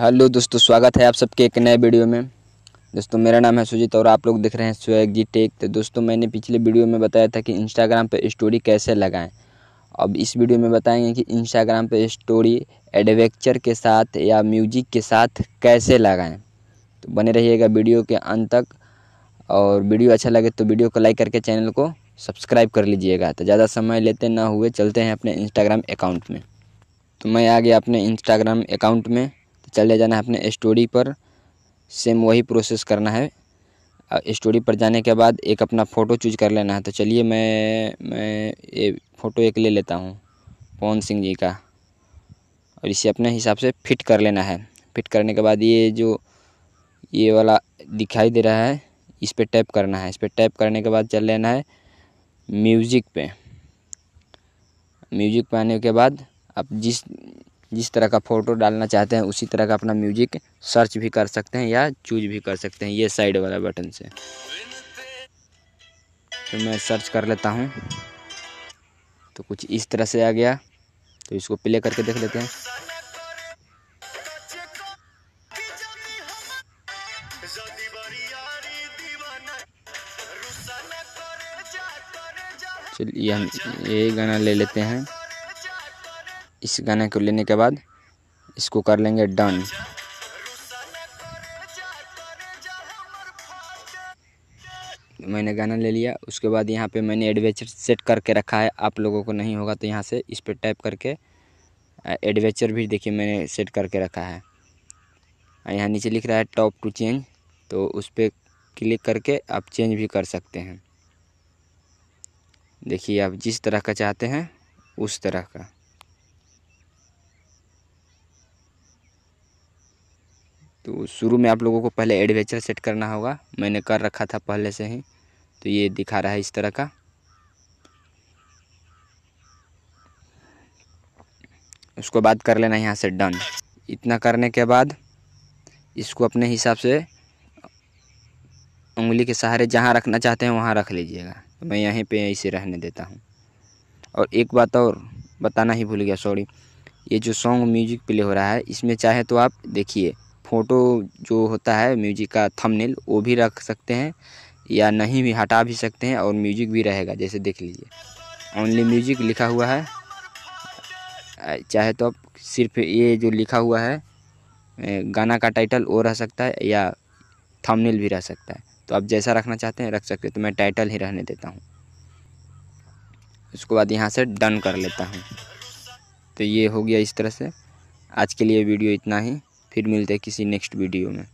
hello दोस्तों स्वागत है आप सबके एक नए वीडियो में दोस्तों मेरा नाम है सुजीत और आप लोग देख रहे हैं स्वेगी जी टेक तो दोस्तों मैंने पिछले वीडियो में बताया था कि इंस्टाग्राम पर स्टोरी कैसे लगाएं अब इस वीडियो में बताएंगे कि इंस्टाग्राम पर स्टोरी एडवेक्चर के साथ या म्यूजिक के साथ कैसे लगाएँ तो बने रहिएगा वीडियो के अंत तक और वीडियो अच्छा लगे तो वीडियो को लाइक करके चैनल को सब्सक्राइब कर लीजिएगा तो ज़्यादा समय लेते ना हुए चलते हैं अपने इंस्टाग्राम अकाउंट में तो मैं आ गया अपने इंस्टाग्राम अकाउंट में तो चले जाना है अपने स्टोरी पर सेम वही प्रोसेस करना है स्टोरी पर जाने के बाद एक अपना फ़ोटो चूज कर लेना है तो चलिए मैं मैं ये फ़ोटो एक ले लेता हूँ पवन सिंह जी का और इसे अपने हिसाब से फिट कर लेना है फिट करने के बाद ये जो ये वाला दिखाई दे रहा है इस पर टैप करना है इस पर टैप करने के बाद चल लेना है म्यूज़िक पे म्यूज़िक पे आने के बाद आप जिस जिस तरह का फ़ोटो डालना चाहते हैं उसी तरह का अपना म्यूजिक सर्च भी कर सकते हैं या चूज भी कर सकते हैं ये साइड वाला बटन से तो मैं सर्च कर लेता हूँ तो कुछ इस तरह से आ गया तो इसको प्ले करके देख लेते हैं चलिए हम ये गाना ले लेते हैं इस गाने को लेने के बाद इसको कर लेंगे डन मैंने गाना ले लिया उसके बाद यहाँ पे मैंने एडवेंचर सेट करके रखा है आप लोगों को नहीं होगा तो यहाँ से इस पर टाइप करके एडवेंचर भी देखिए मैंने सेट करके रखा है यहाँ नीचे लिख रहा है टॉप टू चेंज तो उस पर क्लिक करके आप चेंज भी कर सकते हैं देखिए आप जिस तरह का चाहते हैं उस तरह का तो शुरू में आप लोगों को पहले एडवेंचर सेट करना होगा मैंने कर रखा था पहले से ही तो ये दिखा रहा है इस तरह का उसको बाद कर लेना यहाँ से डन इतना करने के बाद इसको अपने हिसाब से उंगली के सहारे जहाँ रखना चाहते हैं वहाँ रख लीजिएगा तो मैं यहीं पे इसे रहने देता हूँ और एक बात और बताना ही भूल गया सॉरी ये जो सॉन्ग म्यूजिक प्ले हो रहा है इसमें चाहे तो आप देखिए फ़ोटो जो होता है म्यूजिक का थंबनेल वो भी रख सकते हैं या नहीं भी हटा भी सकते हैं और म्यूजिक भी रहेगा जैसे देख लीजिए ओनली म्यूजिक लिखा हुआ है चाहे तो आप सिर्फ ये जो लिखा हुआ है गाना का टाइटल वो रह सकता है या थंबनेल भी रह सकता है तो आप जैसा रखना चाहते हैं रख सकते हैं तो मैं टाइटल ही रहने देता हूँ उसके बाद यहाँ से डन कर लेता हूँ तो ये हो गया इस तरह से आज के लिए वीडियो इतना ही फिर मिलते हैं किसी नेक्स्ट वीडियो में